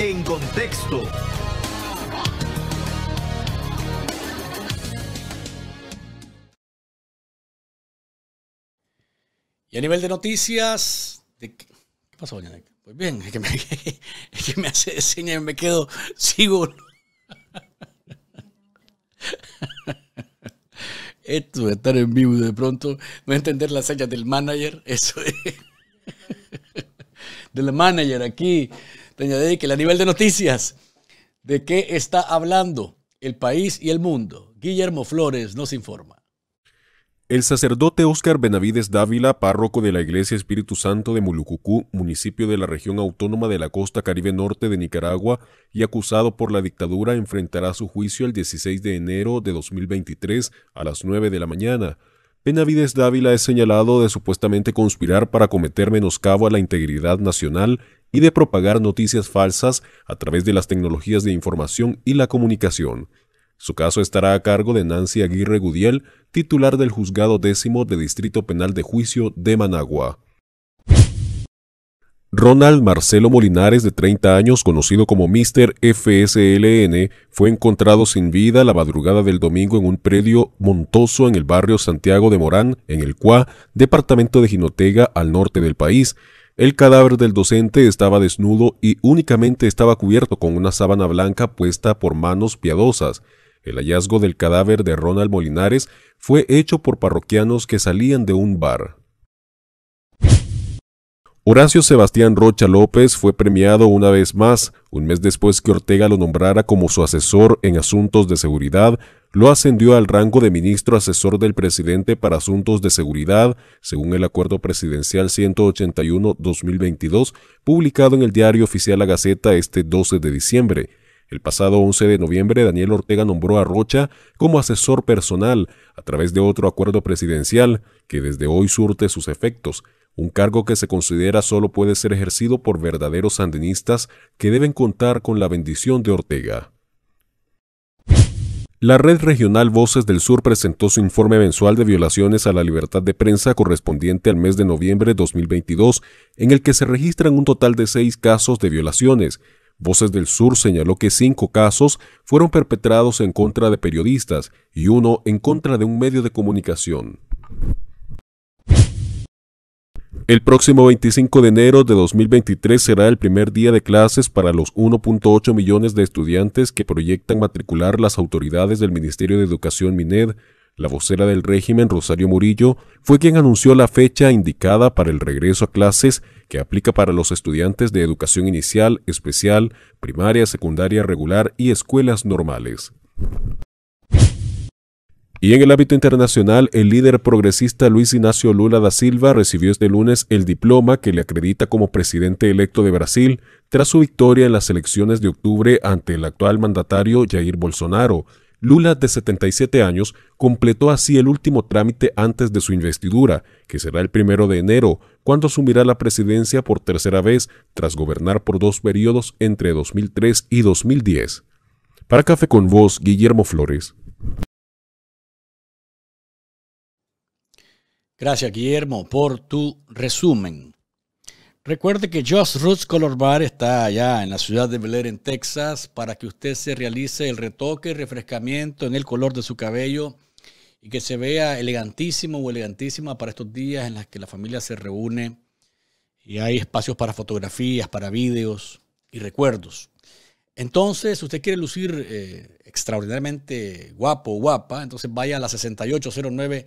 En contexto. Y a nivel de noticias, qué? pasó, doña Pues bien, es que me, es me hace señas y me quedo, sigo. Esto de estar en vivo de pronto no entender las señas del manager, eso es. Del manager aquí, Doña que a nivel de noticias, ¿de qué está hablando el país y el mundo? Guillermo Flores nos informa. El sacerdote Óscar Benavides Dávila, párroco de la Iglesia Espíritu Santo de Mulucucú, municipio de la región autónoma de la costa caribe norte de Nicaragua y acusado por la dictadura, enfrentará su juicio el 16 de enero de 2023 a las 9 de la mañana. Benavides Dávila es señalado de supuestamente conspirar para cometer menoscabo a la integridad nacional y de propagar noticias falsas a través de las tecnologías de información y la comunicación. Su caso estará a cargo de Nancy Aguirre Gudiel, titular del Juzgado Décimo de Distrito Penal de Juicio de Managua. Ronald Marcelo Molinares, de 30 años, conocido como Mr. FSLN, fue encontrado sin vida la madrugada del domingo en un predio montoso en el barrio Santiago de Morán, en el Cuá, departamento de Jinotega, al norte del país. El cadáver del docente estaba desnudo y únicamente estaba cubierto con una sábana blanca puesta por manos piadosas. El hallazgo del cadáver de Ronald Molinares fue hecho por parroquianos que salían de un bar. Horacio Sebastián Rocha López fue premiado una vez más, un mes después que Ortega lo nombrara como su asesor en asuntos de seguridad, lo ascendió al rango de ministro asesor del presidente para asuntos de seguridad, según el acuerdo presidencial 181-2022, publicado en el diario oficial La Gaceta este 12 de diciembre. El pasado 11 de noviembre, Daniel Ortega nombró a Rocha como asesor personal a través de otro acuerdo presidencial que desde hoy surte sus efectos un cargo que se considera solo puede ser ejercido por verdaderos sandinistas que deben contar con la bendición de Ortega. La red regional Voces del Sur presentó su informe mensual de violaciones a la libertad de prensa correspondiente al mes de noviembre de 2022, en el que se registran un total de seis casos de violaciones. Voces del Sur señaló que cinco casos fueron perpetrados en contra de periodistas y uno en contra de un medio de comunicación. El próximo 25 de enero de 2023 será el primer día de clases para los 1.8 millones de estudiantes que proyectan matricular las autoridades del Ministerio de Educación MINED. La vocera del régimen, Rosario Murillo, fue quien anunció la fecha indicada para el regreso a clases que aplica para los estudiantes de educación inicial, especial, primaria, secundaria regular y escuelas normales. Y en el ámbito internacional, el líder progresista Luis Ignacio Lula da Silva recibió este lunes el diploma que le acredita como presidente electo de Brasil tras su victoria en las elecciones de octubre ante el actual mandatario Jair Bolsonaro. Lula, de 77 años, completó así el último trámite antes de su investidura, que será el primero de enero, cuando asumirá la presidencia por tercera vez tras gobernar por dos periodos entre 2003 y 2010. Para Café con vos, Guillermo Flores. Gracias, Guillermo, por tu resumen. Recuerde que Just Roots Color Bar está allá en la ciudad de Bel Air, en Texas, para que usted se realice el retoque, refrescamiento en el color de su cabello y que se vea elegantísimo o elegantísima para estos días en los que la familia se reúne y hay espacios para fotografías, para videos y recuerdos. Entonces, si usted quiere lucir eh, extraordinariamente guapo o guapa, entonces vaya a la 6809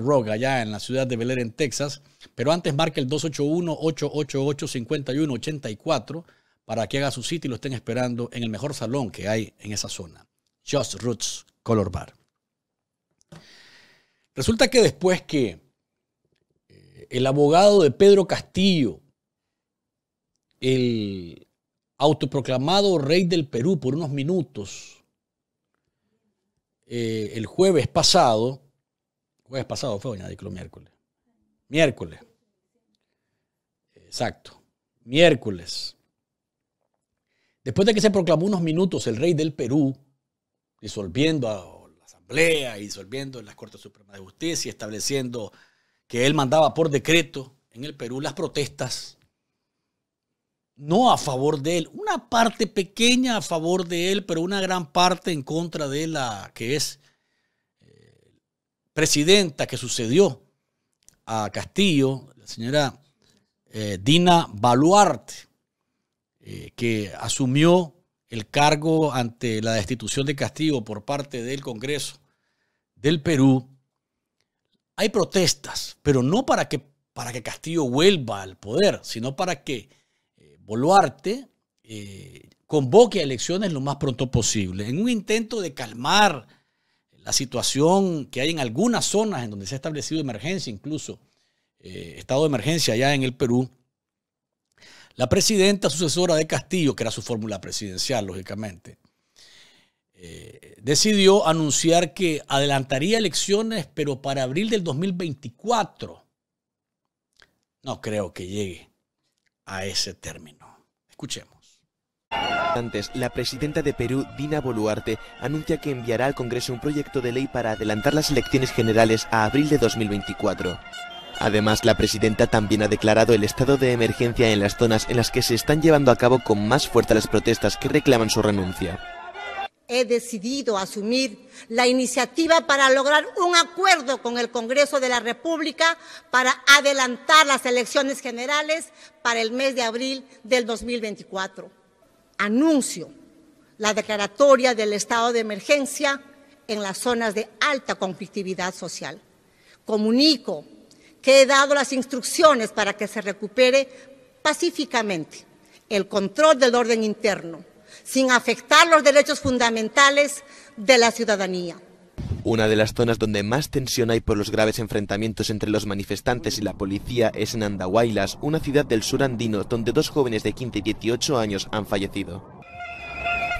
Rock allá en la ciudad de Bel Air, en Texas. Pero antes marca el 281-888-5184 para que haga su sitio y lo estén esperando en el mejor salón que hay en esa zona. Just Roots Color Bar. Resulta que después que eh, el abogado de Pedro Castillo, el autoproclamado rey del Perú por unos minutos, eh, el jueves pasado, Jueves pasado fue, doña Diclo, miércoles. Miércoles. Exacto. Miércoles. Después de que se proclamó unos minutos el rey del Perú, disolviendo a la Asamblea y disolviendo las Cortes Supremas de Justicia, estableciendo que él mandaba por decreto en el Perú las protestas, no a favor de él, una parte pequeña a favor de él, pero una gran parte en contra de la que es presidenta que sucedió a Castillo, la señora eh, Dina Baluarte, eh, que asumió el cargo ante la destitución de Castillo por parte del Congreso del Perú, hay protestas, pero no para que, para que Castillo vuelva al poder, sino para que Baluarte eh, Boluarte convoque a elecciones lo más pronto posible, en un intento de calmar la situación que hay en algunas zonas en donde se ha establecido emergencia, incluso eh, estado de emergencia allá en el Perú, la presidenta sucesora de Castillo, que era su fórmula presidencial, lógicamente, eh, decidió anunciar que adelantaría elecciones, pero para abril del 2024. No creo que llegue a ese término. Escuchemos. Antes, la presidenta de Perú, Dina Boluarte, anuncia que enviará al Congreso un proyecto de ley para adelantar las elecciones generales a abril de 2024. Además, la presidenta también ha declarado el estado de emergencia en las zonas en las que se están llevando a cabo con más fuerza las protestas que reclaman su renuncia. He decidido asumir la iniciativa para lograr un acuerdo con el Congreso de la República para adelantar las elecciones generales para el mes de abril del 2024 anuncio la declaratoria del estado de emergencia en las zonas de alta conflictividad social. Comunico que he dado las instrucciones para que se recupere pacíficamente el control del orden interno, sin afectar los derechos fundamentales de la ciudadanía. Una de las zonas donde más tensión hay por los graves enfrentamientos entre los manifestantes y la policía es en Andahuaylas, una ciudad del sur andino donde dos jóvenes de 15 y 18 años han fallecido.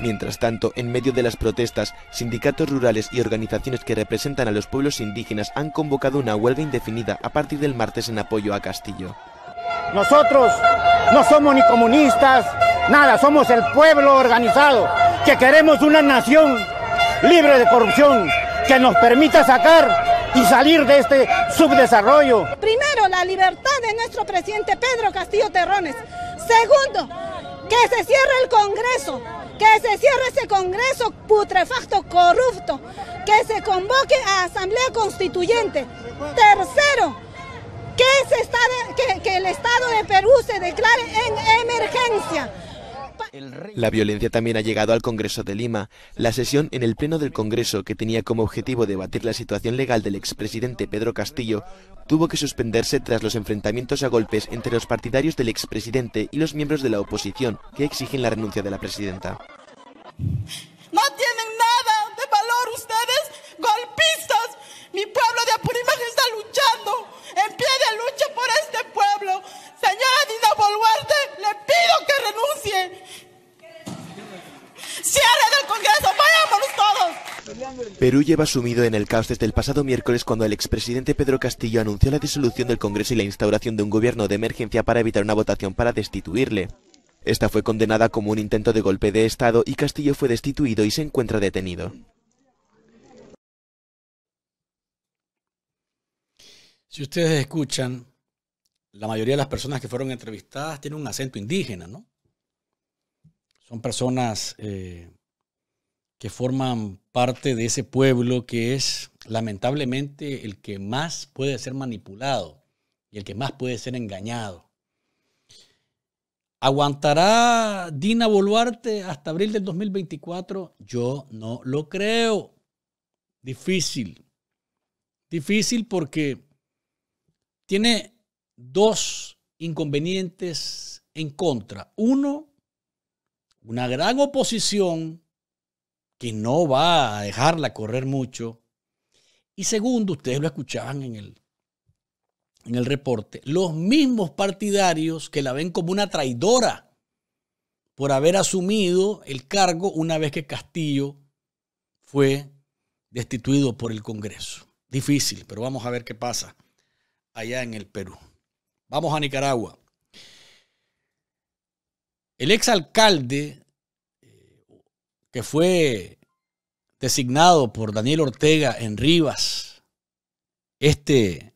Mientras tanto, en medio de las protestas, sindicatos rurales y organizaciones que representan a los pueblos indígenas han convocado una huelga indefinida a partir del martes en apoyo a Castillo. Nosotros no somos ni comunistas, nada, somos el pueblo organizado que queremos una nación libre de corrupción, que nos permita sacar y salir de este subdesarrollo. Primero, la libertad de nuestro presidente Pedro Castillo Terrones. Segundo, que se cierre el Congreso, que se cierre ese Congreso putrefacto, corrupto, que se convoque a Asamblea Constituyente. Tercero, que, el Estado de Perú se declare en emergencia. La violencia también ha llegado al Congreso de Lima. La sesión en el Pleno del Congreso, que tenía como objetivo debatir la situación legal del expresidente Pedro Castillo, tuvo que suspenderse tras los enfrentamientos a golpes entre los partidarios del expresidente y los miembros de la oposición, que exigen la renuncia de la presidenta. No tienen nada de valor ustedes, golpistas, Perú lleva sumido en el caos desde el pasado miércoles cuando el expresidente Pedro Castillo anunció la disolución del Congreso y la instauración de un gobierno de emergencia para evitar una votación para destituirle. Esta fue condenada como un intento de golpe de Estado y Castillo fue destituido y se encuentra detenido. Si ustedes escuchan, la mayoría de las personas que fueron entrevistadas tienen un acento indígena, ¿no? Son personas eh, que forman parte de ese pueblo que es lamentablemente el que más puede ser manipulado y el que más puede ser engañado. ¿Aguantará Dina Boluarte hasta abril del 2024? Yo no lo creo. Difícil. Difícil porque tiene dos inconvenientes en contra. Uno, una gran oposición que no va a dejarla correr mucho. Y segundo, ustedes lo escuchaban en el, en el reporte, los mismos partidarios que la ven como una traidora por haber asumido el cargo una vez que Castillo fue destituido por el Congreso. Difícil, pero vamos a ver qué pasa allá en el Perú. Vamos a Nicaragua. El exalcalde que fue designado por Daniel Ortega en Rivas, este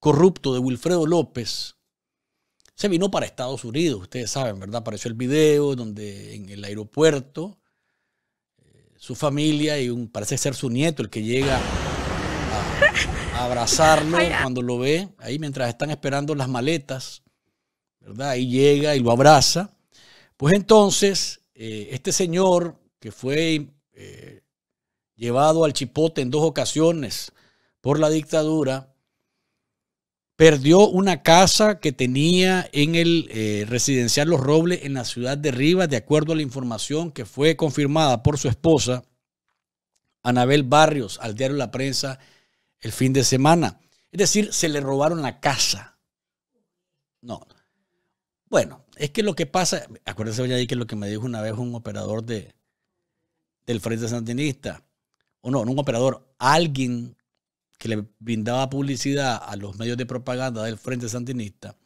corrupto de Wilfredo López, se vino para Estados Unidos. Ustedes saben, ¿verdad? Apareció el video donde en el aeropuerto eh, su familia y parece ser su nieto el que llega a, abrazarlo cuando lo ve, ahí mientras están esperando las maletas, ¿verdad? Ahí llega y lo abraza. Pues entonces, eh, este señor que fue eh, llevado al chipote en dos ocasiones por la dictadura, perdió una casa que tenía en el eh, residencial Los Robles en la ciudad de Rivas, de acuerdo a la información que fue confirmada por su esposa, Anabel Barrios, al diario La Prensa el fin de semana. Es decir, se le robaron la casa. No. Bueno, es que lo que pasa, acuérdense a que lo que me dijo una vez un operador de, del Frente Sandinista, o no, no un operador, alguien que le brindaba publicidad a los medios de propaganda del Frente Sandinista,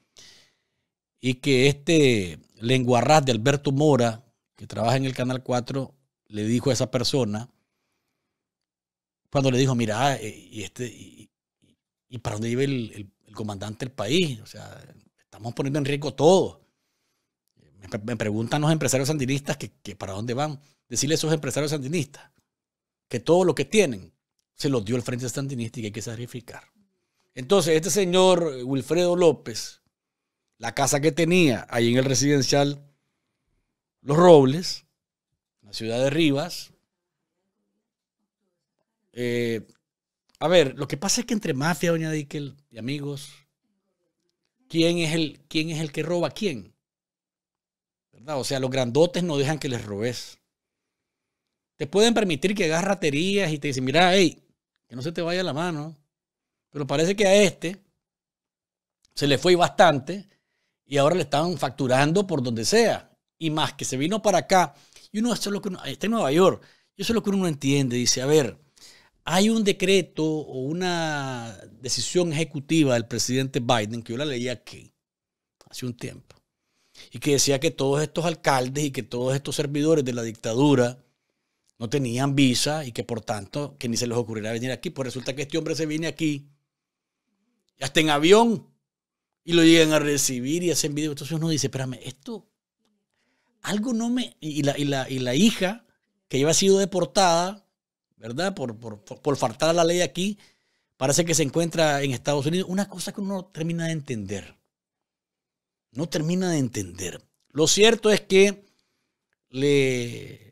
y que este lenguarraz de Alberto Mora, que trabaja en el Canal 4, le dijo a esa persona, cuando le dijo, mira, eh, y, este, y, para dónde lleva el, comandante del país, o sea, estamos poniendo en riesgo todo. Me, preguntan los empresarios sandinistas que para dónde van decirle a esos empresarios sandinistas que todo lo que tienen se los dio el Frente Sandinista y que hay que sacrificar. Entonces, este señor Wilfredo López, la casa que tenía ahí en el residencial Los Robles, la ciudad de Rivas, eh, a ver, lo que pasa es que entre mafia, doña Dickel y amigos, ¿quién es, el, ¿quién es el que roba a quién? ¿Verdad? O sea, los grandotes no dejan que les robes te pueden permitir que hagas raterías y te dicen, mira, hey, que no se te vaya la mano. Pero parece que a este se le fue bastante y ahora le están facturando por donde sea. Y más que se vino para acá. Y uno, es lo que uno, está en Nueva York. Y eso es lo que uno entiende. Dice, a ver, hay un decreto o una decisión ejecutiva del presidente Biden, que yo la leí aquí hace un tiempo, y que decía que todos estos alcaldes y que todos estos servidores de la dictadura no tenían visa y que por tanto que ni se les ocurrirá venir aquí. Pues resulta que este hombre se viene aquí, hasta en avión, y lo llegan a recibir y hacen video. Entonces uno dice, espérame, esto, algo no me... Y la, y la, y la hija, que lleva sido deportada, ¿verdad? Por, por, por faltar a la ley aquí, parece que se encuentra en Estados Unidos. Una cosa que uno no termina de entender. No termina de entender. Lo cierto es que le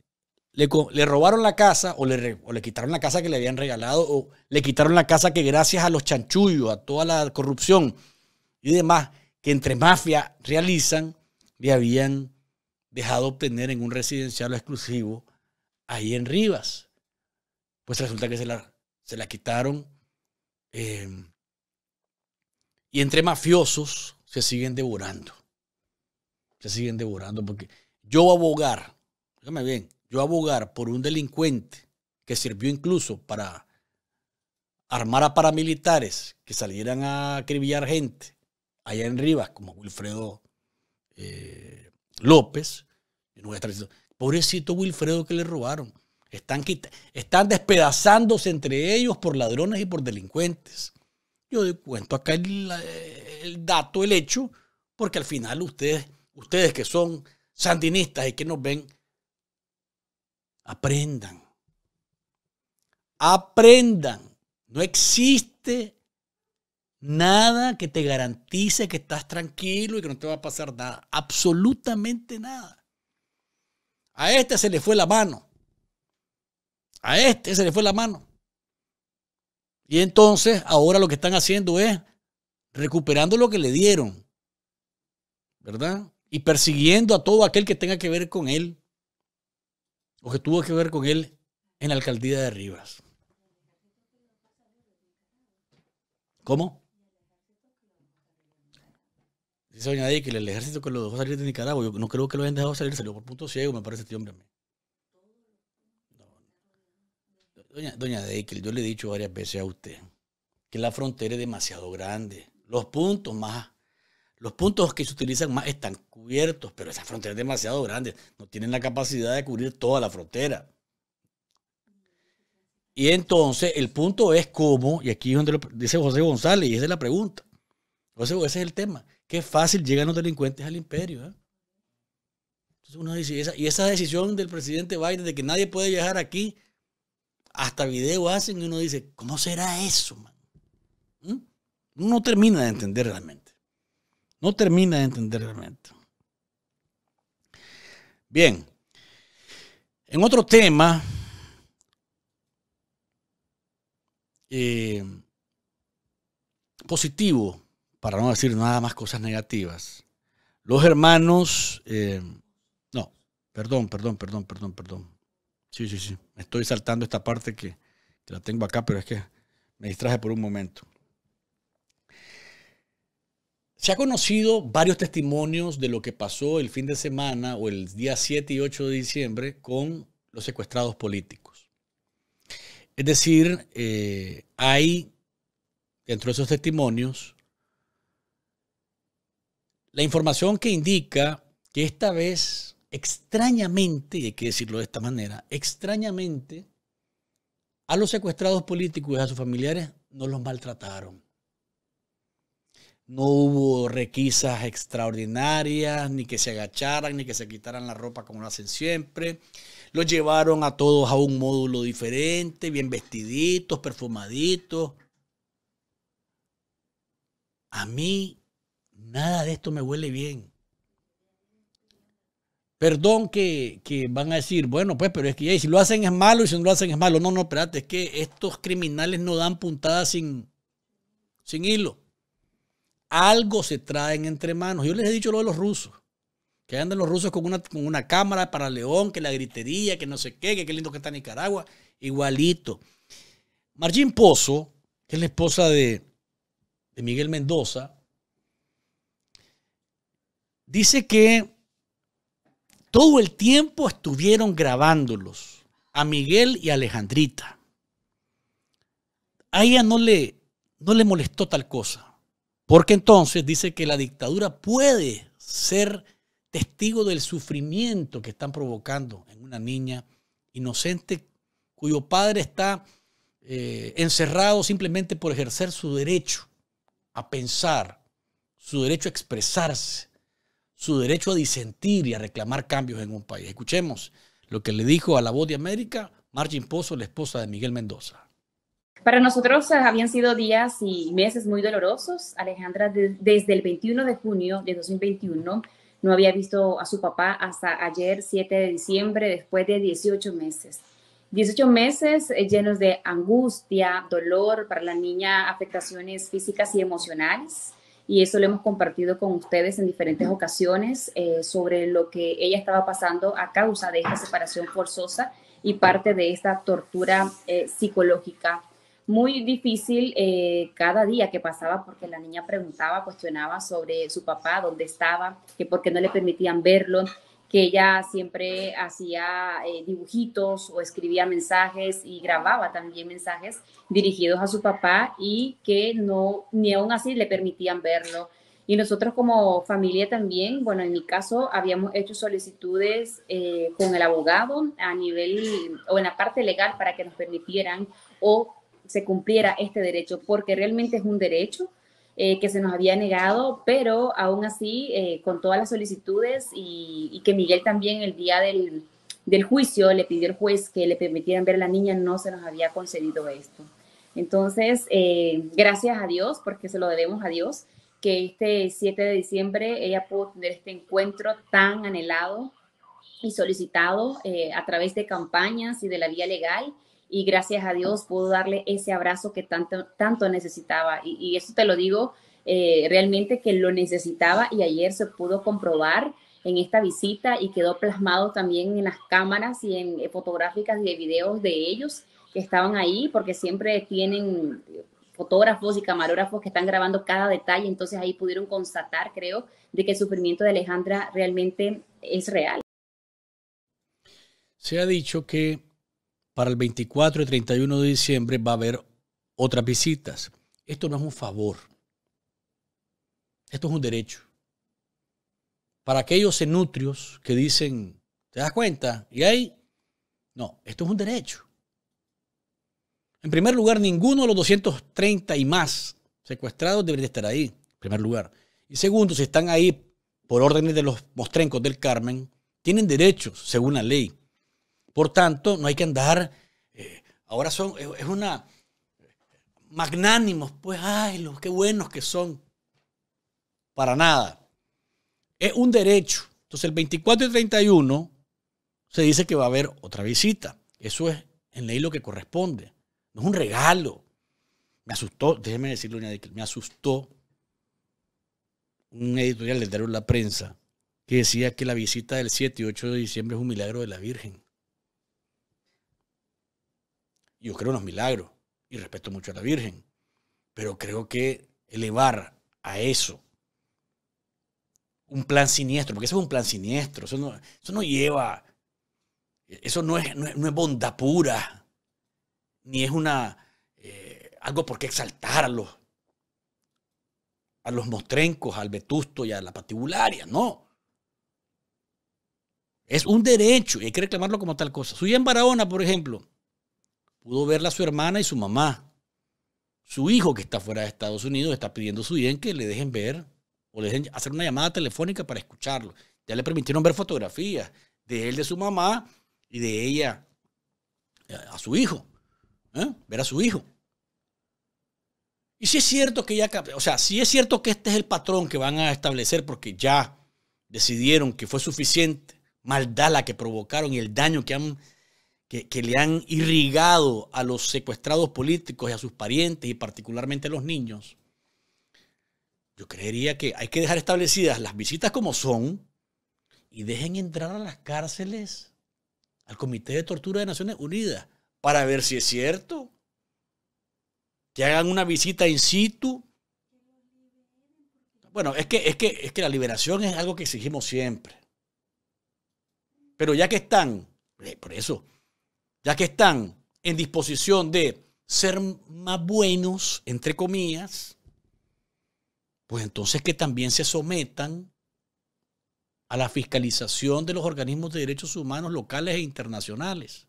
le, robaron la casa o le, quitaron la casa que le habían regalado o le quitaron la casa que gracias a los chanchullos, a toda la corrupción y demás que entre mafia realizan, le habían dejado obtener en un residencial exclusivo ahí en Rivas. Pues resulta que se la, se la quitaron. Em, y entre mafiosos se siguen devorando. Se siguen devorando porque yo abogar, dígame bien, yo abogar por un delincuente que sirvió incluso para armar a paramilitares que salieran a acribillar gente allá en Rivas, como Wilfredo eh, López, pobrecito Wilfredo que le robaron. Están, están despedazándose entre ellos por ladrones y por delincuentes. Yo cuento acá el, el, dato, el hecho, porque al final ustedes, ustedes que son sandinistas y que nos ven, Aprendan. Aprendan. No existe nada que te garantice que estás tranquilo y que no te va a pasar nada. Absolutamente nada. A este se le fue la mano. A este se le fue la mano. Y entonces ahora lo que están haciendo es recuperando lo que le dieron. ¿Verdad? Y persiguiendo a todo aquel que tenga que ver con él o que tuvo que ver con él en la alcaldía de Rivas. ¿Cómo? Dice Doña Day el ejército que lo dejó salir de Nicaragua, yo no creo que lo hayan dejado salir, salió por punto ciego, me parece este hombre a mí. Doña, Doña Deikel, yo le he dicho varias veces a usted que la frontera es demasiado grande. Los puntos más los puntos que se utilizan más están cubiertos, pero esa frontera es demasiado grande. No tienen la capacidad de cubrir toda la frontera. Y entonces el punto es cómo, y aquí es donde dice José González, y esa es la pregunta. José, ese es el tema. Qué fácil llegan los delincuentes al imperio. ¿eh? Entonces uno dice, y esa, decisión del presidente Biden de que nadie puede viajar aquí, hasta video hacen, y uno dice, ¿cómo será eso? Man? ¿Mm? Uno no termina de entender realmente. No termina de entender realmente. Bien, en otro tema, eh, positivo, para no decir nada más cosas negativas, los hermanos, eh, no, perdón, perdón, perdón, perdón, perdón. Sí, sí, sí, estoy saltando esta parte que la tengo acá, pero es que me distraje por un momento. Se ha conocido varios testimonios de lo que pasó el fin de semana o el día 7 y 8 de diciembre con los secuestrados políticos. Es decir, eh, hay dentro de esos testimonios la información que indica que esta vez, extrañamente, y hay que decirlo de esta manera, extrañamente, a los secuestrados políticos y a sus familiares no los maltrataron no hubo requisas extraordinarias, ni que se agacharan, ni que se quitaran la ropa como lo hacen siempre. Los llevaron a todos a un módulo diferente, bien vestiditos, perfumaditos. A mí nada de esto me huele bien. Perdón que, van a decir, bueno, pues, pero es que si lo hacen es malo y si no lo hacen es malo. No, no, espérate, es que estos criminales no dan puntadas sin, sin hilo algo se traen entre manos. Yo les he dicho lo de los rusos. Que andan los rusos con una, con una cámara para León, que la gritería, que no sé qué, que qué lindo que está Nicaragua. Igualito. Margin Pozo, que es la esposa de, de Miguel Mendoza, dice que todo el tiempo estuvieron grabándolos a Miguel y a Alejandrita. A ella no le, no le molestó tal cosa. Porque entonces dice que la dictadura puede ser testigo del sufrimiento que están provocando en una niña inocente cuyo padre está eh, encerrado simplemente por ejercer su derecho a pensar, su derecho a expresarse, su derecho a disentir y a reclamar cambios en un país. Escuchemos lo que le dijo a La Voz de América Margin Pozo, la esposa de Miguel Mendoza. Para nosotros eh, habían sido días y meses muy dolorosos. Alejandra desde el 21 de junio de 2021 no había visto a su papá hasta ayer 7 de diciembre después de 18 meses. 18 meses eh, llenos de angustia, dolor, para la niña afectaciones físicas y emocionales. Y eso lo hemos compartido con ustedes en diferentes ocasiones eh, sobre lo que ella estaba pasando a causa de esta separación forzosa y parte de esta tortura eh, psicológica muy difícil eh, cada día que pasaba porque la niña preguntaba, cuestionaba sobre su papá, dónde estaba, que por qué no le permitían verlo, que ella siempre hacía eh, dibujitos o escribía mensajes y grababa también mensajes dirigidos a su papá y que no, ni aún así le permitían verlo. Y nosotros como familia también, bueno, en mi caso habíamos hecho solicitudes eh, con el abogado a nivel o en la parte legal para que nos permitieran o se cumpliera este derecho, porque realmente es un derecho eh, que se nos había negado, pero aún así, eh, con todas las solicitudes y, que Miguel también el día del, juicio le pidió al juez que le permitieran ver a la niña, no se nos había concedido esto. Entonces, eh, gracias a Dios, porque se lo debemos a Dios, que este 7 de diciembre ella pudo tener este encuentro tan anhelado y solicitado a través de campañas y de la vía legal y gracias a Dios pudo darle ese abrazo que tanto, tanto necesitaba. Y, eso te lo digo eh, realmente que lo necesitaba y ayer se pudo comprobar en esta visita y quedó plasmado también en las cámaras y en eh, fotográficas y de videos de ellos que estaban ahí porque siempre tienen fotógrafos y camarógrafos que están grabando cada detalle, entonces ahí pudieron constatar, creo, de que el sufrimiento de Alejandra realmente es real. Se ha dicho que para el 24 y 31 de diciembre va a haber otras visitas. Esto no es un favor. Esto es un derecho. Para aquellos enutrios que dicen, ¿te das cuenta? Y ahí, no, esto es un derecho. En primer lugar, ninguno de los 230 y más secuestrados debería estar ahí, en primer lugar. Y segundo, si están ahí por órdenes de los mostrencos del Carmen, tienen derechos según la ley. Por tanto, no hay que andar, eh, ahora son, es una, magnánimos, pues, ay, los qué buenos que son. Para nada. Es un derecho. Entonces, el 24 y 31 se dice que va a haber otra visita. Eso es en ley lo que corresponde. No es un regalo. Me asustó, déjeme decirlo, me asustó un editorial del diario La Prensa que decía que la visita del 7 y 8 de diciembre es un milagro de la Virgen. Yo creo en los milagros y respeto mucho a la Virgen, pero creo que elevar a eso un plan siniestro, porque eso es un plan siniestro, eso no, lleva, eso no es, no es, bondad pura, ni es una, eh, algo por qué exaltarlo a los mostrencos, al vetusto y a la patibularia, no. Es un derecho y hay que reclamarlo como tal cosa. Soy en Barahona, por ejemplo, Pudo verla su hermana y su mamá. Su hijo que está fuera de Estados Unidos está pidiendo su bien que le dejen ver o le dejen hacer una llamada telefónica para escucharlo. Ya le permitieron ver fotografías de él, de su mamá y de ella eh, a su hijo. ¿eh? Ver a su hijo. Y si es cierto que ya, o sea, si es cierto que este es el patrón que van a establecer porque ya decidieron que fue suficiente maldad la que provocaron y el daño que han que, le han irrigado a los secuestrados políticos y a sus parientes y particularmente a los niños, yo creería que hay que dejar establecidas las visitas como son y dejen entrar a las cárceles al Comité de Tortura de Naciones Unidas para ver si es cierto. Que hagan una visita in situ. Bueno, es que, es que, es que la liberación es algo que exigimos siempre. Pero ya que están, eh, por eso, ya que están en disposición de ser más buenos, entre comillas, pues entonces que también se sometan a la fiscalización de los organismos de derechos humanos locales e internacionales.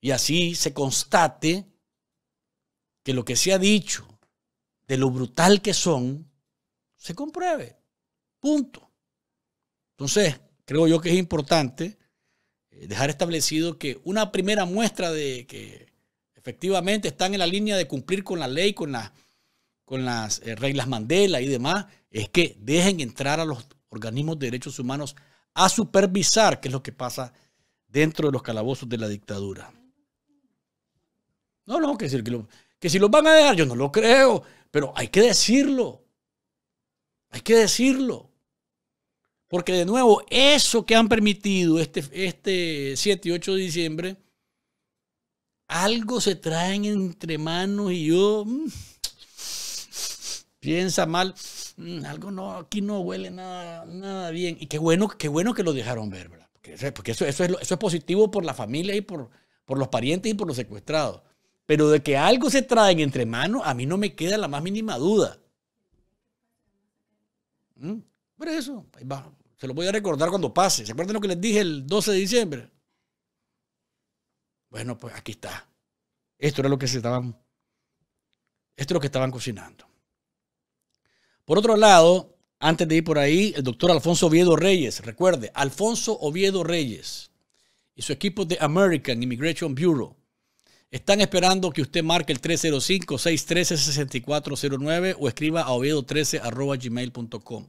Y así se constate que lo que se ha dicho de lo brutal que son, se compruebe. Punto. Entonces, creo yo que es importante dejar establecido que una primera muestra de que efectivamente están en la línea de cumplir con la ley, con, con las eh, reglas Mandela y demás, es que dejen entrar a los organismos de derechos humanos a supervisar qué es lo que pasa dentro de los calabozos de la dictadura. No, no, que, decir, que, que si los van a dejar, yo no lo creo, pero hay que decirlo. Hay que decirlo. Porque de nuevo, eso que han permitido este, este 7 y 8 de diciembre, algo se traen entre manos y yo mm, piensa mal, mm, algo no, aquí no huele nada, nada bien. Y qué bueno, qué bueno que lo dejaron ver, ¿verdad? Porque, eso, es, positivo por la familia y por, por los parientes y por los secuestrados. Pero de que algo se traen entre manos, a mí no me queda la más mínima duda. ¿Mm? Por eso, ahí va. Se lo voy a recordar cuando pase. ¿Se acuerdan lo que les dije el 12 de diciembre? Bueno, pues aquí está. Esto era lo que se estaban. Esto es lo que estaban cocinando. Por otro lado, antes de ir por ahí, el doctor Alfonso Oviedo Reyes, recuerde, Alfonso Oviedo Reyes y su equipo de American Immigration Bureau están esperando que usted marque el 305-613-6409 o escriba a oviedo13.gmail.com.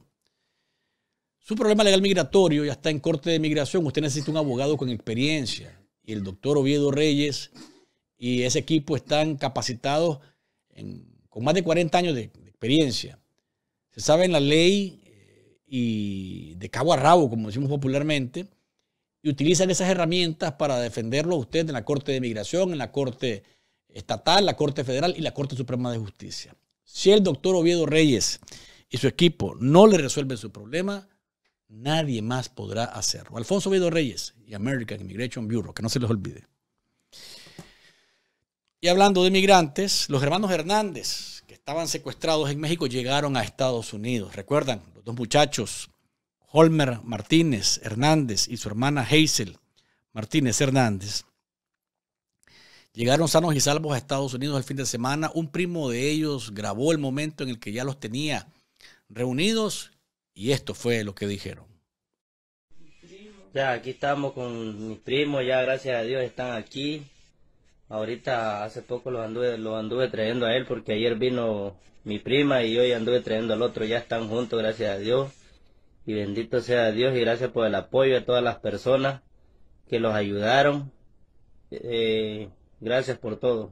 Su problema legal migratorio ya está en corte de migración. Usted necesita un abogado con experiencia. Y el doctor Oviedo Reyes y ese equipo están capacitados con más de 40 años de, experiencia. Se sabe en la ley eh, y de cabo a rabo, como decimos popularmente, y utilizan esas herramientas para defenderlo a usted en la Corte de Migración, en la Corte Estatal, la Corte Federal y la Corte Suprema de Justicia. Si el doctor Oviedo Reyes y su equipo no le resuelven su problema, Nadie más podrá hacerlo. Alfonso Vido Reyes y American Immigration Bureau, que no se les olvide. Y hablando de migrantes, los hermanos Hernández, que estaban secuestrados en México, llegaron a Estados Unidos. Recuerdan, los dos muchachos, Holmer Martínez Hernández y su hermana Hazel Martínez Hernández, llegaron sanos y salvos a Estados Unidos el fin de semana. Un primo de ellos grabó el momento en el que ya los tenía reunidos y esto fue lo que dijeron. Ya, aquí estamos con mis primos, ya gracias a Dios están aquí. Ahorita hace poco los anduve, anduve trayendo a él porque ayer vino mi prima y hoy anduve trayendo al otro. Ya están juntos, gracias a Dios. Y bendito sea Dios y gracias por el apoyo de todas las personas que los ayudaron. Eh, gracias por todo.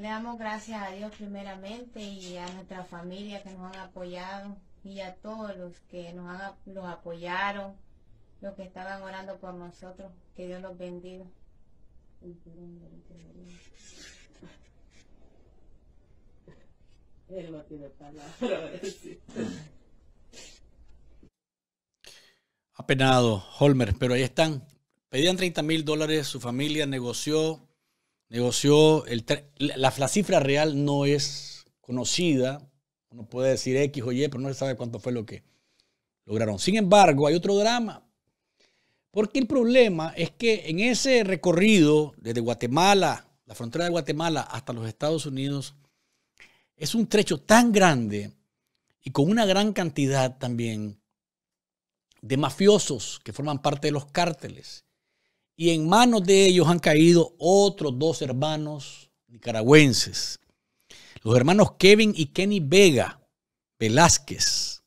Le damos gracias a Dios primeramente y a nuestra familia que nos han apoyado y a todos los que nos han, apoyaron, los que estaban orando por nosotros. Que Dios los bendiga. tiene Apenado, Holmer, pero ahí están. Pedían 30 mil dólares, su familia negoció, Negoció, la, la, cifra real no es conocida, uno puede decir X o Y, pero no se sabe cuánto fue lo que lograron. Sin embargo, hay otro drama, porque el problema es que en ese recorrido desde Guatemala, la frontera de Guatemala hasta los Estados Unidos, es un trecho tan grande y con una gran cantidad también de mafiosos que forman parte de los cárteles y en manos de ellos han caído otros dos hermanos nicaragüenses. Los hermanos Kevin y Kenny Vega Velázquez.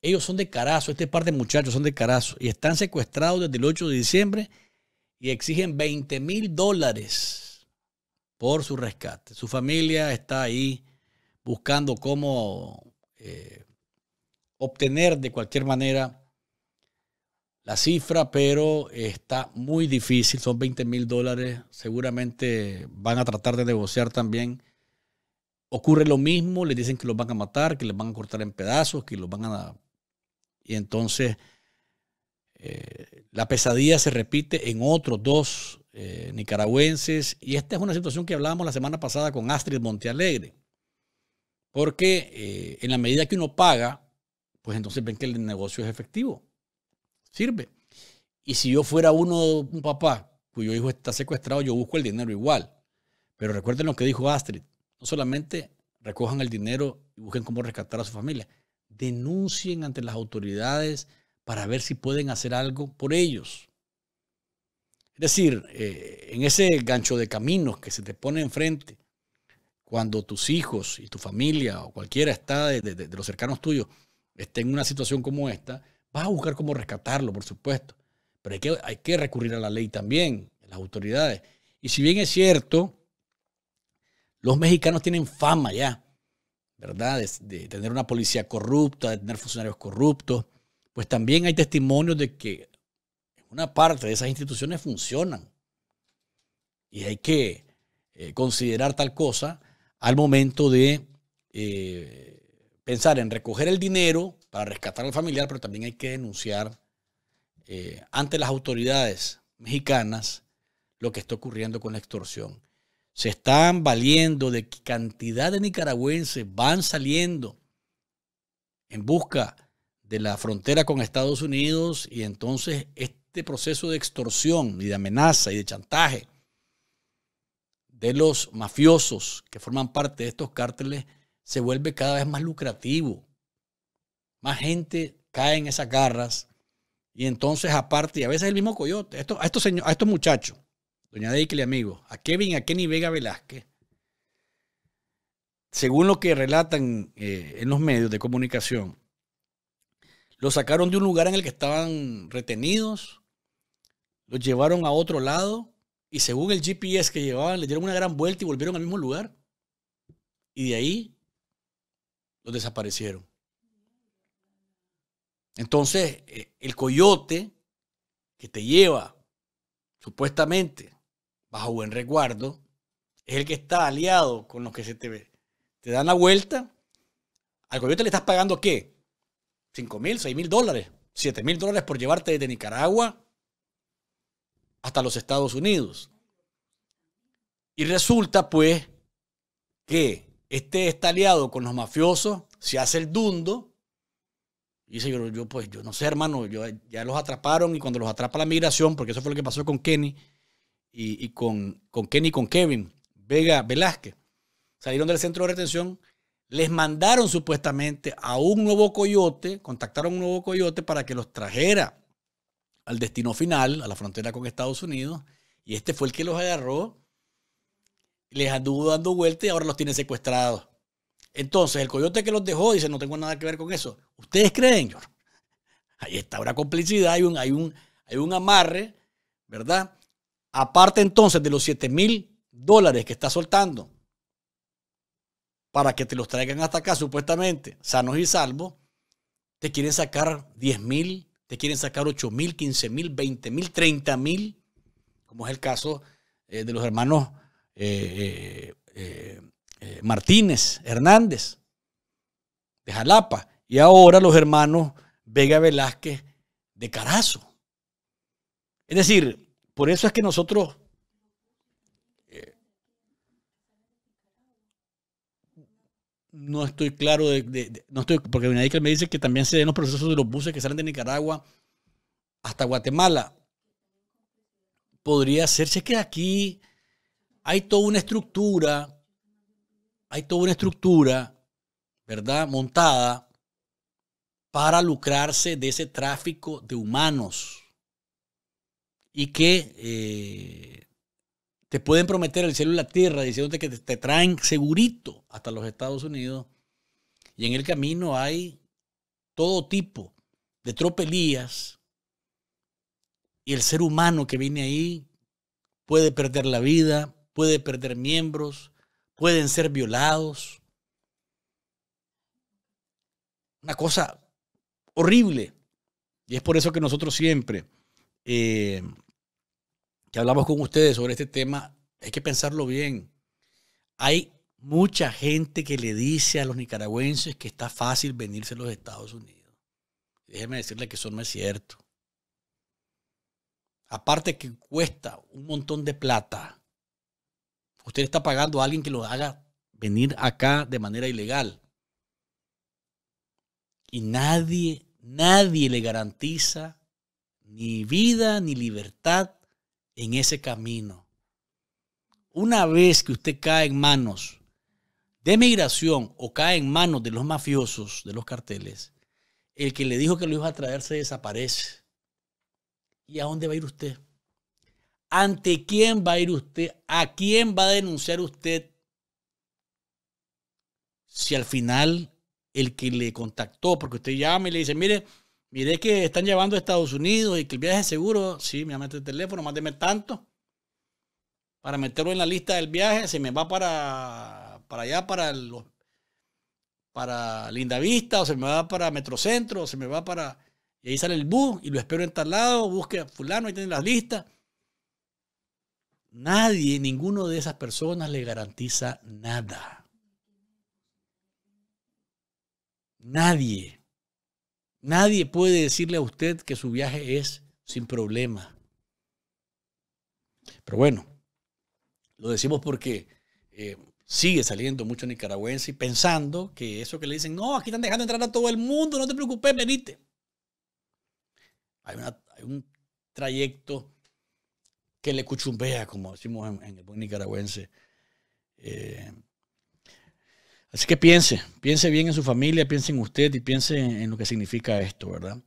Ellos son de Carazo, este par de muchachos son de Carazo y están secuestrados desde el 8 de diciembre y exigen 20 mil dólares por su rescate. Su familia está ahí buscando cómo eh, obtener de cualquier manera la cifra, pero está muy difícil, son 20 mil dólares, seguramente van a tratar de negociar también. Ocurre lo mismo, les dicen que los van a matar, que les van a cortar en pedazos, que los van a... Y entonces eh, la pesadilla se repite en otros dos eh, nicaragüenses. Y esta es una situación que hablábamos la semana pasada con Astrid Montealegre. Porque eh, en la medida que uno paga, pues entonces ven que el negocio es efectivo. Sirve. Y si yo fuera uno, un papá cuyo hijo está secuestrado, yo busco el dinero igual. Pero recuerden lo que dijo Astrid. No solamente recojan el dinero y busquen cómo rescatar a su familia. Denuncien ante las autoridades para ver si pueden hacer algo por ellos. Es decir, eh, en ese gancho de caminos que se te pone enfrente, cuando tus hijos y tu familia o cualquiera está de, los cercanos tuyos esté en una situación como esta, Vas a buscar cómo rescatarlo, por supuesto, pero hay que, hay que recurrir a la ley también, a las autoridades. Y si bien es cierto, los mexicanos tienen fama ya, ¿verdad? De, tener una policía corrupta, de tener funcionarios corruptos, pues también hay testimonios de que una parte de esas instituciones funcionan. Y hay que eh, considerar tal cosa al momento de eh, pensar en recoger el dinero para rescatar al familiar, pero también hay que denunciar eh, ante las autoridades mexicanas lo que está ocurriendo con la extorsión. Se están valiendo de cantidad de nicaragüenses van saliendo en busca de la frontera con Estados Unidos y entonces este proceso de extorsión y de amenaza y de chantaje de los mafiosos que forman parte de estos cárteles se vuelve cada vez más lucrativo más gente cae en esas garras. Y entonces, aparte, y a veces el mismo coyote, esto, a, estos señor, a estos muchachos, doña Deicle y amigo a Kevin, a Kenny Vega Velázquez, según lo que relatan eh, en los medios de comunicación, los sacaron de un lugar en el que estaban retenidos, los llevaron a otro lado y según el GPS que llevaban, le dieron una gran vuelta y volvieron al mismo lugar. Y de ahí los desaparecieron. Entonces, eh, el coyote que te lleva supuestamente bajo buen resguardo es el que está aliado con los que se te, te dan la vuelta. Al coyote le estás pagando qué? 5 mil, 6 mil dólares, 7 mil dólares por llevarte desde Nicaragua hasta los Estados Unidos. Y resulta pues que este está aliado con los mafiosos, se hace el dundo Dice yo, yo, pues yo no sé, hermano, yo, ya los atraparon y cuando los atrapa la migración, porque eso fue lo que pasó con Kenny y, con, con Kenny y con Kevin, Vega Velázquez, salieron del centro de retención, les mandaron supuestamente a un nuevo coyote, contactaron a un nuevo coyote para que los trajera al destino final, a la frontera con Estados Unidos, y este fue el que los agarró, les anduvo dando vueltas y ahora los tiene secuestrados. Entonces, el coyote que los dejó dice, no tengo nada que ver con eso. ¿Ustedes creen, George? Ahí está una complicidad, hay un, hay un, un amarre, ¿verdad? Aparte entonces de los 7 mil dólares que está soltando para que te los traigan hasta acá, supuestamente, sanos y salvos, te quieren sacar 10 mil, te quieren sacar 8 mil, 15 mil, 20 mil, 30 mil, como es el caso eh, de los hermanos eh, eh, eh, Martínez, Hernández, de Jalapa, y ahora los hermanos Vega Velázquez de Carazo. Es decir, por eso es que nosotros eh, no estoy claro de, no estoy porque me dice que también se den los procesos de los buses que salen de Nicaragua hasta Guatemala. Podría hacerse que aquí hay toda una estructura hay toda una estructura, ¿verdad?, montada para lucrarse de ese tráfico de humanos y que eh, te pueden prometer el cielo y la tierra diciéndote que te traen segurito hasta los Estados Unidos y en el camino hay todo tipo de tropelías y el ser humano que viene ahí puede perder la vida, puede perder miembros, pueden ser violados. Una cosa horrible. Y es por eso que nosotros siempre eh, que hablamos con ustedes sobre este tema, hay que pensarlo bien. Hay mucha gente que le dice a los nicaragüenses que está fácil venirse a los Estados Unidos. Déjenme decirles que eso no es cierto. Aparte que cuesta un montón de plata Usted está pagando a alguien que lo haga venir acá de manera ilegal. Y nadie, nadie le garantiza ni vida ni libertad en ese camino. Una vez que usted cae en manos de migración o cae en manos de los mafiosos, de los carteles, el que le dijo que lo iba a traer se desaparece. ¿Y a dónde va a ir usted? ¿Ante quién va a ir usted? ¿A quién va a denunciar usted? Si al final el que le contactó, porque usted llama y le dice, mire, mire que están llevando a Estados Unidos y que el viaje es seguro, sí, me llama el teléfono, mándeme tanto para meterlo en la lista del viaje, se me va para, para allá, para, los para Lindavista, o se me va para Metrocentro, o se me va para... Y ahí sale el bus y lo espero en tal lado, busque a fulano, ahí tiene las listas Nadie, ninguno de esas personas le garantiza nada. Nadie. Nadie puede decirle a usted que su viaje es sin problema. Pero bueno, lo decimos porque eh, sigue saliendo mucho nicaragüense y pensando que eso que le dicen, no, aquí están dejando entrar a todo el mundo, no te preocupes, venite. hay un trayecto que le cuchumbea, como decimos en, el buen nicaragüense. Eh, así que piense, piense bien en su familia, piense en usted y piense en, lo que significa esto, ¿verdad?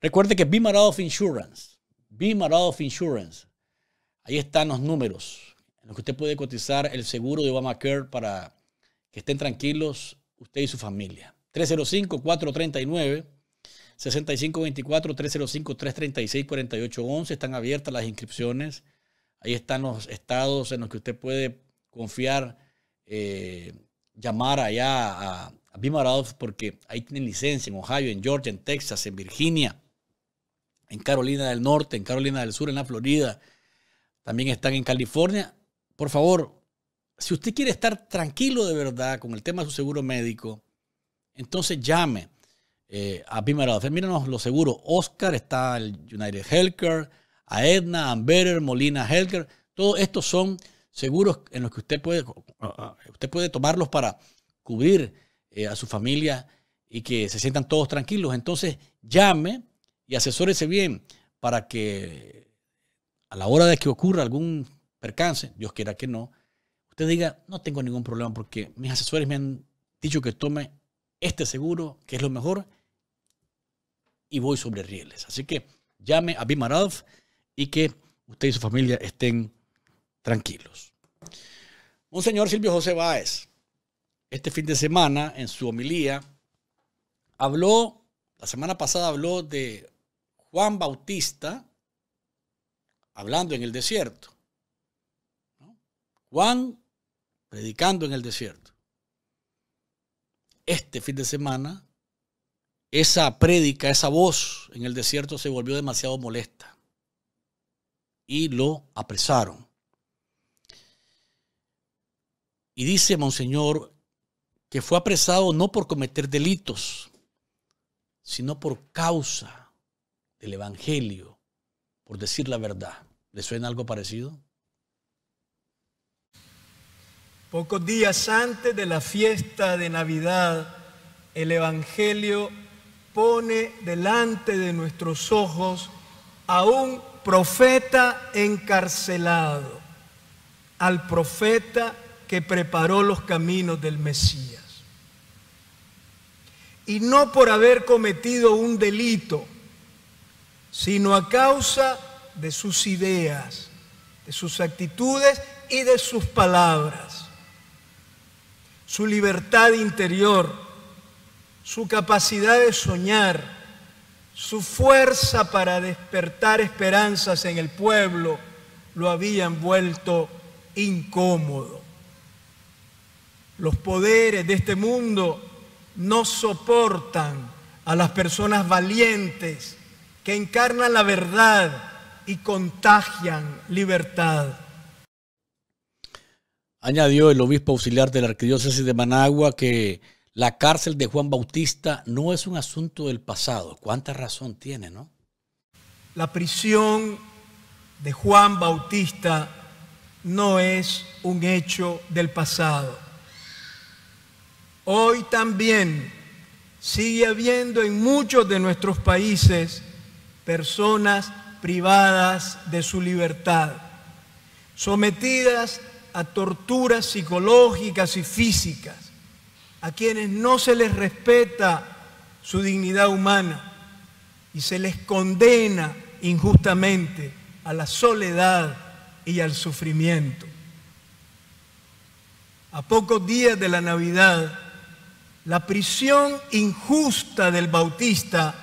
Recuerde que Be of Insurance, Be of Insurance, ahí están los números en los que usted puede cotizar el seguro de Obamacare para que estén tranquilos usted y su familia. 305 439 6524-305-336-4811. Están abiertas las inscripciones. Ahí están los estados en los que usted puede confiar, eh, llamar allá a, a porque ahí tienen licencia en Ohio, en Georgia, en Texas, en Virginia, en Carolina del Norte, en Carolina del Sur, en la Florida. También están en California. Por favor, si usted quiere estar tranquilo de verdad con el tema de su seguro médico, entonces llame eh, a primera hora. Mírenos los seguros. Oscar, está el United Healthcare, Edna Amberer, Molina Healthcare. Todos estos son seguros en los que usted puede, usted puede tomarlos para cubrir eh, a su familia y que se sientan todos tranquilos. Entonces, llame y asesórese bien para que a la hora de que ocurra algún percance, Dios quiera que no, usted diga, no tengo ningún problema porque mis asesores me han dicho que tome este seguro, que es lo mejor, y voy sobre rieles. Así que llame a Bimaralf y que usted y su familia estén tranquilos. señor Silvio José Báez, este fin de semana, en su homilía, habló, la semana pasada habló de Juan Bautista hablando en el desierto. Juan predicando en el desierto. Este fin de semana esa prédica, esa voz en el desierto se volvió demasiado molesta y lo apresaron. Y dice Monseñor que fue apresado no por cometer delitos, sino por causa del Evangelio, por decir la verdad. ¿Le suena algo parecido? Pocos días antes de la fiesta de Navidad, el Evangelio pone delante de nuestros ojos a un profeta encarcelado, al profeta que preparó los caminos del Mesías. Y no por haber cometido un delito, sino a causa de sus ideas, de sus actitudes y de sus palabras. Su libertad interior su capacidad de soñar, su fuerza para despertar esperanzas en el pueblo, lo habían vuelto incómodo. Los poderes de este mundo no soportan a las personas valientes que encarnan la verdad y contagian libertad. Añadió el obispo auxiliar de la arquidiócesis de Managua que la cárcel de Juan Bautista no es un asunto del pasado. ¿Cuánta razón tiene, no? La prisión de Juan Bautista no es un hecho del pasado. Hoy también sigue habiendo en muchos de nuestros países personas privadas de su libertad, sometidas a torturas psicológicas y físicas a quienes no se les respeta su dignidad humana y se les condena injustamente a la soledad y al sufrimiento. A pocos días de la Navidad, la prisión injusta del Bautista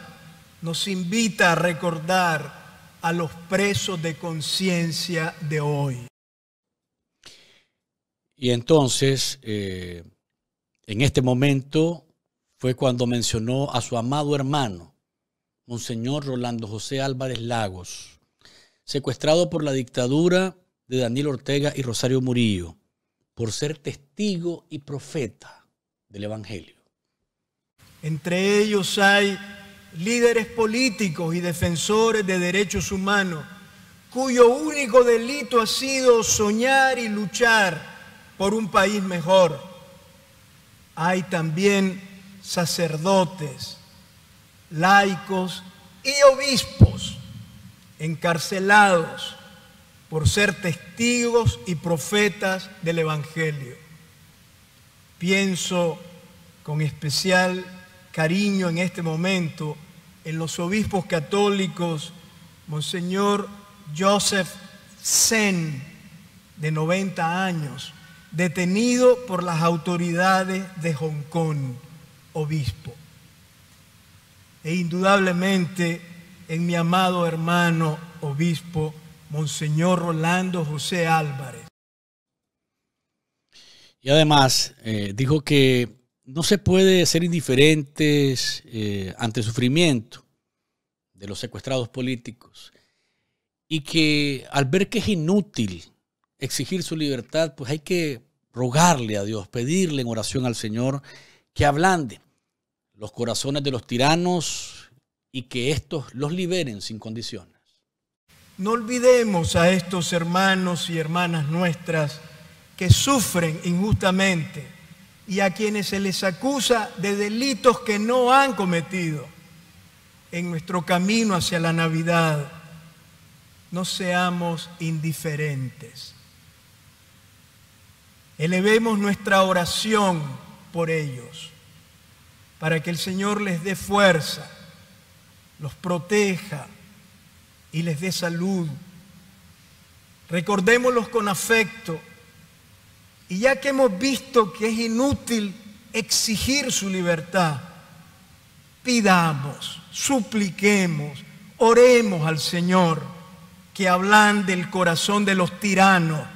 nos invita a recordar a los presos de conciencia de hoy. Y entonces, eh, en este momento fue cuando mencionó a su amado hermano, Monseñor Rolando José Álvarez Lagos, secuestrado por la dictadura de Daniel Ortega y Rosario Murillo, por ser testigo y profeta del Evangelio. Entre ellos hay líderes políticos y defensores de derechos humanos cuyo único delito ha sido soñar y luchar por un país mejor hay también sacerdotes, laicos y obispos encarcelados por ser testigos y profetas del Evangelio. Pienso con especial cariño en este momento en los obispos católicos, Monseñor Joseph Zen, de 90 años, detenido por las autoridades de Hong Kong, obispo. E indudablemente en mi amado hermano obispo, Monseñor Rolando José Álvarez. Y además eh, dijo que no se puede ser indiferentes eh, ante el sufrimiento de los secuestrados políticos y que al ver que es inútil exigir su libertad, pues hay que rogarle a Dios, pedirle en oración al Señor que ablande los corazones de los tiranos y que estos los liberen sin condiciones. No olvidemos a estos hermanos y hermanas nuestras que sufren injustamente y a quienes se les acusa de delitos que no han cometido. En nuestro camino hacia la Navidad, no seamos indiferentes. Elevemos nuestra oración por ellos, para que el Señor les dé fuerza, los proteja y les dé salud. Recordémoslos con afecto. Y ya que hemos visto que es inútil exigir su libertad, pidamos, supliquemos, oremos al Señor que hablan del corazón de los tiranos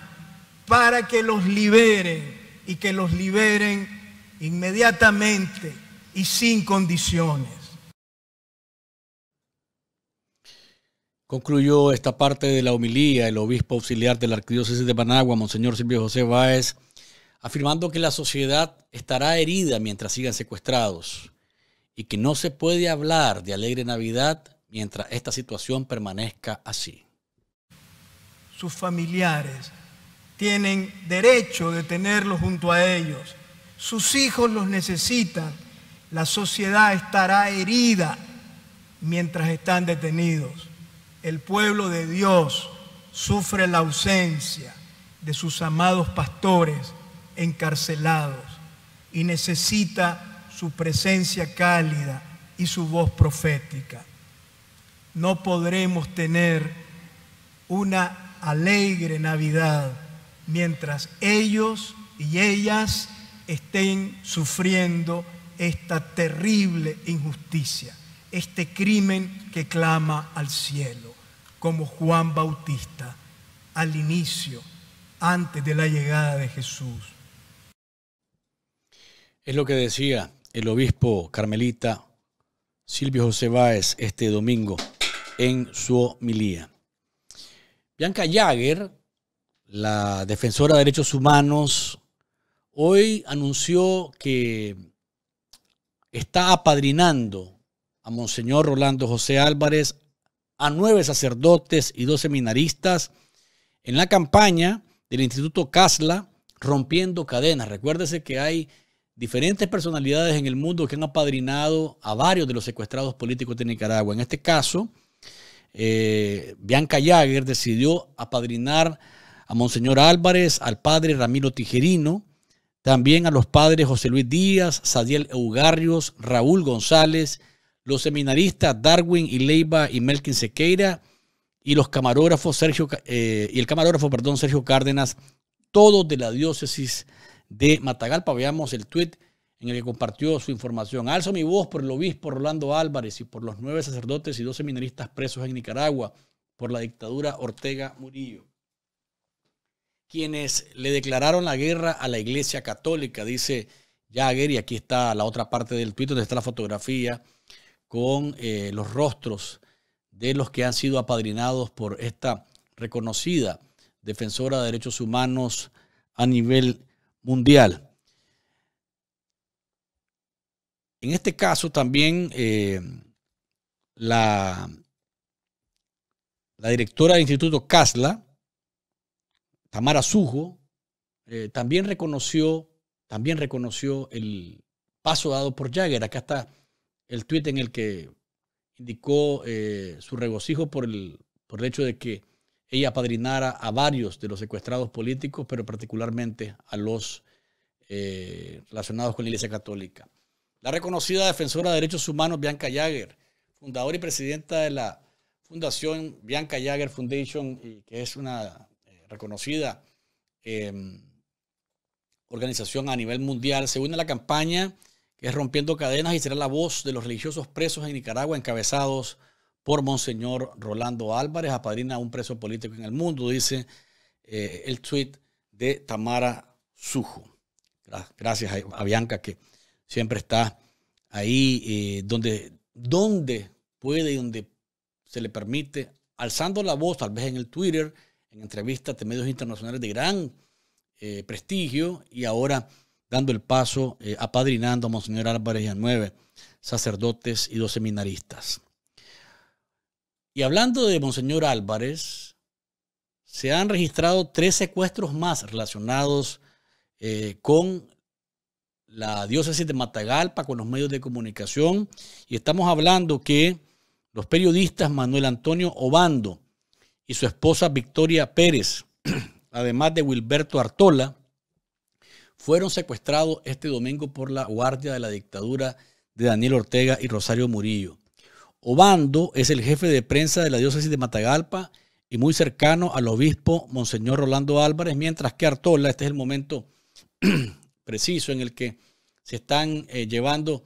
para que los liberen y que los liberen inmediatamente y sin condiciones. Concluyó esta parte de la homilía el obispo auxiliar de la Arquidiócesis de Managua, Monseñor Silvio José Báez, afirmando que la sociedad estará herida mientras sigan secuestrados y que no se puede hablar de alegre Navidad mientras esta situación permanezca así. Sus familiares, tienen derecho de tenerlos junto a ellos. Sus hijos los necesitan. La sociedad estará herida mientras están detenidos. El pueblo de Dios sufre la ausencia de sus amados pastores encarcelados y necesita su presencia cálida y su voz profética. No podremos tener una alegre Navidad mientras ellos y ellas estén sufriendo esta terrible injusticia, este crimen que clama al cielo, como Juan Bautista al inicio, antes de la llegada de Jesús. Es lo que decía el obispo carmelita Silvio José Báez este domingo en su homilía. Bianca Jagger la defensora de derechos humanos, hoy anunció que está apadrinando a Monseñor Rolando José Álvarez, a nueve sacerdotes y dos seminaristas en la campaña del Instituto Casla, rompiendo cadenas. Recuérdese que hay diferentes personalidades en el mundo que han apadrinado a varios de los secuestrados políticos de Nicaragua. En este caso, eh, Bianca Jagger decidió apadrinar a Monseñor Álvarez, al padre Ramiro Tijerino, también a los padres José Luis Díaz, Sadiel Eugarrios, Raúl González, los seminaristas Darwin y Leiva y Melkin Sequeira y los camarógrafos Sergio eh, y el camarógrafo, perdón, Sergio Cárdenas, todos de la diócesis de Matagalpa. Veamos el tweet en el que compartió su información. Alzo mi voz por el obispo Rolando Álvarez y por los nueve sacerdotes y dos seminaristas presos en Nicaragua por la dictadura Ortega Murillo quienes le declararon la guerra a la Iglesia Católica, dice Jagger, y aquí está la otra parte del tuit donde está la fotografía con eh, los rostros de los que han sido apadrinados por esta reconocida defensora de derechos humanos a nivel mundial. En este caso también eh, la, la directora del Instituto CASLA, Tamara Sujo, eh, también reconoció, también reconoció el paso dado por Jagger. Acá está el tuit en el que indicó eh, su regocijo por el, por hecho de que ella apadrinara a varios de los secuestrados políticos, pero particularmente a los eh, relacionados con la Iglesia Católica. La reconocida defensora de derechos humanos Bianca Jagger, fundadora y presidenta de la Fundación Bianca Jagger Foundation, que es una reconocida em, organización a nivel mundial, se une a la campaña que es Rompiendo Cadenas y será la voz de los religiosos presos en Nicaragua encabezados por Monseñor Rolando Álvarez, apadrina a un preso político en el mundo, dice eh, el tweet de Tamara Sujo. Gracias a, Bianca que siempre está ahí eh, donde, donde puede y donde se le permite, alzando la voz, tal vez en el Twitter, en entrevistas de medios internacionales de gran eh, prestigio y ahora dando el paso, eh, apadrinando a Monseñor Álvarez y a nueve sacerdotes y dos seminaristas. Y hablando de Monseñor Álvarez, se han registrado tres secuestros más relacionados eh, con la diócesis de Matagalpa, con los medios de comunicación. Y estamos hablando que los periodistas Manuel Antonio Obando y su esposa Victoria Pérez, además de Wilberto Artola, fueron secuestrados este domingo por la guardia de la dictadura de Daniel Ortega y Rosario Murillo. Obando es el jefe de prensa de la diócesis de Matagalpa y muy cercano al obispo Monseñor Rolando Álvarez, mientras que Artola, este es el momento preciso en el que se están eh, llevando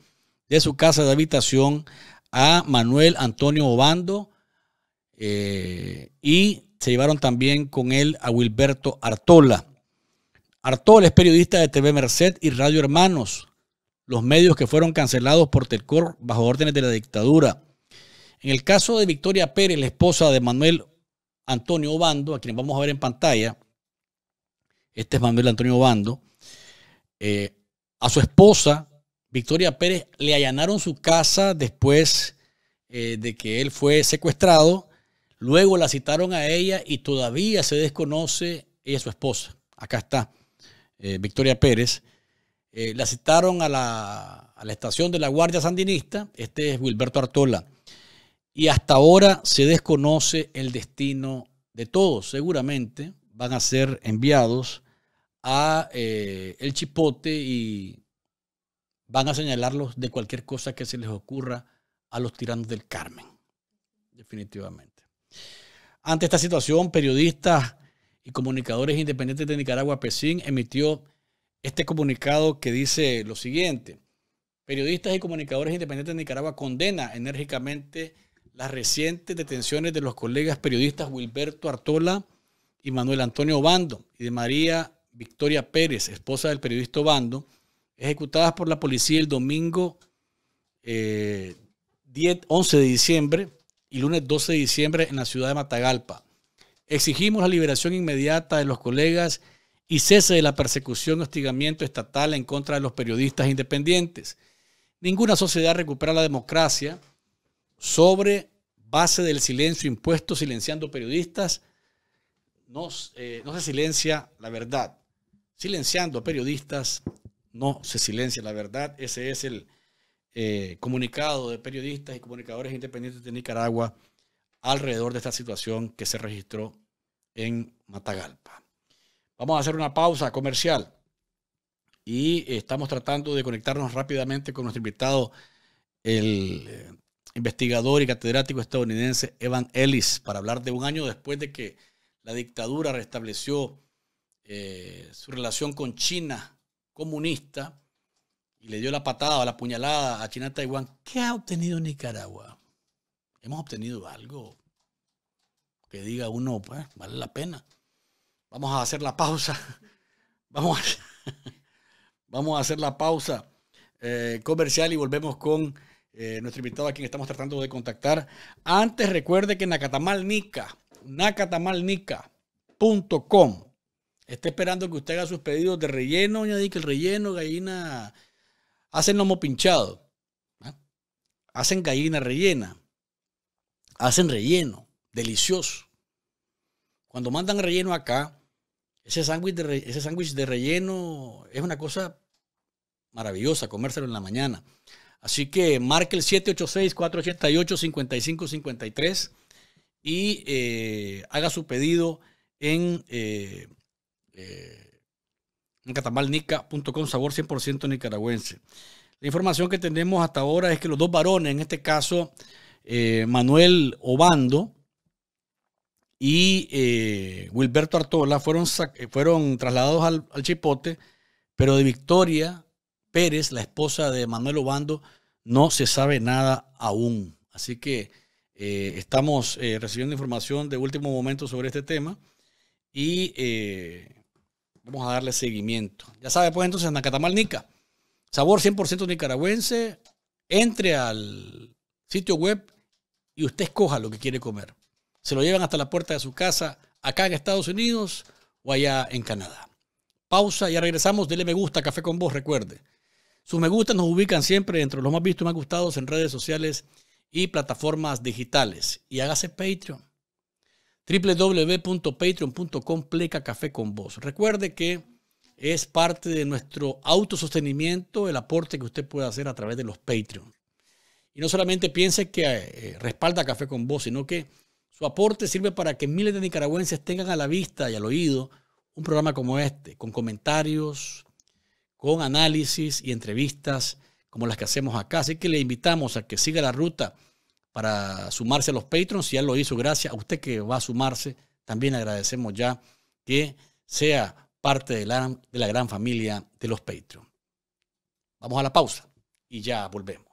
de su casa de habitación a Manuel Antonio Obando, eh, y se llevaron también con él a Wilberto Artola. Artola es periodista de TV Merced y Radio Hermanos, los medios que fueron cancelados por Telcor bajo órdenes de la dictadura. En el caso de Victoria Pérez, la esposa de Manuel Antonio Obando, a quien vamos a ver en pantalla, este es Manuel Antonio Obando, eh, a su esposa, Victoria Pérez, le allanaron su casa después eh, de que él fue secuestrado Luego la citaron a ella y todavía se desconoce, ella su esposa, acá está, eh, Victoria Pérez, eh, la citaron a la, estación de la Guardia Sandinista, este es Wilberto Artola, y hasta ahora se desconoce el destino de todos, seguramente van a ser enviados a eh, el chipote y van a señalarlos de cualquier cosa que se les ocurra a los tiranos del Carmen, definitivamente. Ante esta situación, periodistas y comunicadores independientes de Nicaragua, PESIN, emitió este comunicado que dice lo siguiente. Periodistas y comunicadores independientes de Nicaragua condena enérgicamente las recientes detenciones de los colegas periodistas Wilberto Artola y Manuel Antonio Obando y de María Victoria Pérez, esposa del periodista Obando, ejecutadas por la policía el domingo 10, eh, 11 de diciembre y lunes 12 de diciembre en la ciudad de Matagalpa. Exigimos la liberación inmediata de los colegas y cese de la persecución y hostigamiento estatal en contra de los periodistas independientes. Ninguna sociedad recupera la democracia sobre base del silencio impuesto silenciando periodistas. No, eh, no se silencia la verdad. Silenciando periodistas no se silencia la verdad. Ese es el, eh, comunicado de periodistas y comunicadores independientes de Nicaragua alrededor de esta situación que se registró en Matagalpa. Vamos a hacer una pausa comercial y estamos tratando de conectarnos rápidamente con nuestro invitado, el eh, investigador y catedrático estadounidense Evan Ellis, para hablar de un año después de que la dictadura restableció eh, su relación con China comunista y le dio la patada o la puñalada a China-Taiwán, ¿qué ha obtenido Nicaragua? ¿Hemos obtenido algo que diga uno, pues, vale la pena? Vamos a hacer la pausa. Vamos a, vamos a hacer la pausa eh, comercial y volvemos con eh, nuestro invitado a quien estamos tratando de contactar. Antes recuerde que Nacatamalnica, nacatamalnica.com está esperando que usted haga sus pedidos de relleno, añadí que el relleno, gallina Hacen lomo pinchado. Hacen gallina rellena. Hacen relleno. Delicioso. Cuando mandan relleno acá, ese sándwich de, ese de relleno es una cosa maravillosa, comérselo en la mañana. Así que marque el 786-488-5553 y eh, haga su pedido en eh, eh, catamalnica.com, sabor 100% nicaragüense. La información que tenemos hasta ahora es que los dos varones, en este caso eh, Manuel Obando y eh, Wilberto Artola, fueron, eh, fueron trasladados al, Chipote, pero de Victoria Pérez, la esposa de Manuel Obando, no se sabe nada aún. Así que estamos recibiendo información de último momento sobre este tema y Vamos a darle seguimiento. Ya sabe, pues entonces, Nacatamal Nica. Sabor 100% nicaragüense. Entre al sitio web y usted escoja lo que quiere comer. Se lo llevan hasta la puerta de su casa, acá en Estados Unidos o allá en Canadá. Pausa, ya regresamos. Dele me gusta, café con vos, recuerde. Sus me gustas nos ubican siempre entre los más vistos y más gustados en redes sociales y plataformas digitales. Y hágase Patreon www.patreon.com pleca café con Recuerde que es parte de nuestro autosostenimiento el aporte que usted puede hacer a través de los Patreon. Y no solamente piense que eh, eh, respalda Café con Vos, sino que su aporte sirve para que miles de nicaragüenses tengan a la vista y al oído un programa como este, con comentarios, con análisis y entrevistas como las que hacemos acá. Así que le invitamos a que siga la ruta para sumarse a los Patreons. Si él lo hizo, gracias a usted que va a sumarse. También agradecemos ya que sea parte de la, de la gran familia de los Patreons. Vamos a la pausa y ya volvemos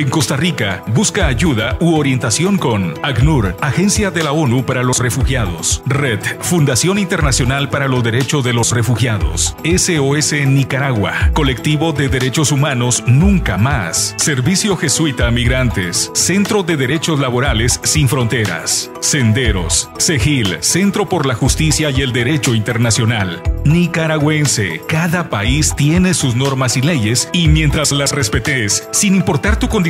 en Costa Rica busca ayuda u orientación con ACNUR, Agencia de la ONU para los Refugiados, Red, Fundación Internacional para los Derechos de los Refugiados, SOS Nicaragua, Colectivo de Derechos Humanos Nunca Más, Servicio Jesuita a Migrantes, Centro de Derechos Laborales Sin Fronteras, Senderos, Segil, Centro por la Justicia y el Derecho Internacional, Nicaragüense. Cada país tiene sus normas y leyes y mientras las respetes, sin importar tu condición,